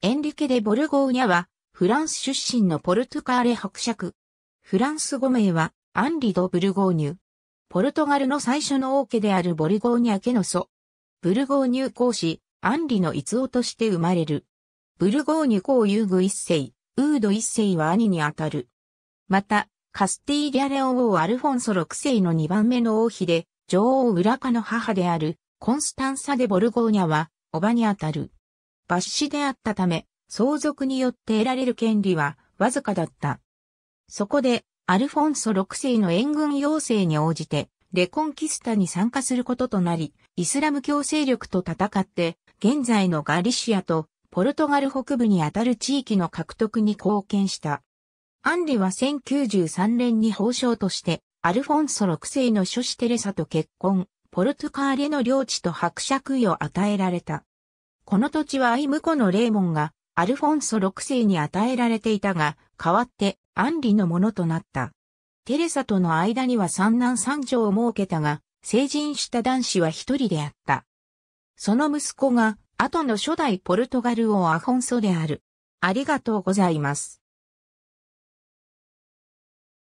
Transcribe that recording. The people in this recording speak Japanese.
エンリケ・デ・ボルゴーニャは、フランス出身のポルトカーレ伯爵。フランス語名は、アンリ・ド・ブルゴーニュ。ポルトガルの最初の王家であるボルゴーニャ家の祖。ブルゴーニュ公子、アンリの逸夫として生まれる。ブルゴーニュ公遊具一世、ウード一世は兄にあたる。また、カスティーリャレオ王アルフォンソ6世の2番目の王妃で、女王ウラカの母である、コンスタンサ・デ・ボルゴーニャは、おばにあたる。抜歯であったため、相続によって得られる権利はわずかだった。そこで、アルフォンソ6世の援軍要請に応じて、レコンキスタに参加することとなり、イスラム教勢力と戦って、現在のガリシアとポルトガル北部にあたる地域の獲得に貢献した。アンリは1093年に法相として、アルフォンソ6世の諸子テレサと結婚、ポルトカーレの領地と伯爵位を与えられた。この土地は愛婿のレーモンが、アルフォンソ6世に与えられていたが、代わって、アンリのものとなった。テレサとの間には三男三女を設けたが、成人した男子は一人であった。その息子が、後の初代ポルトガル王アフォンソである。ありがとうございます。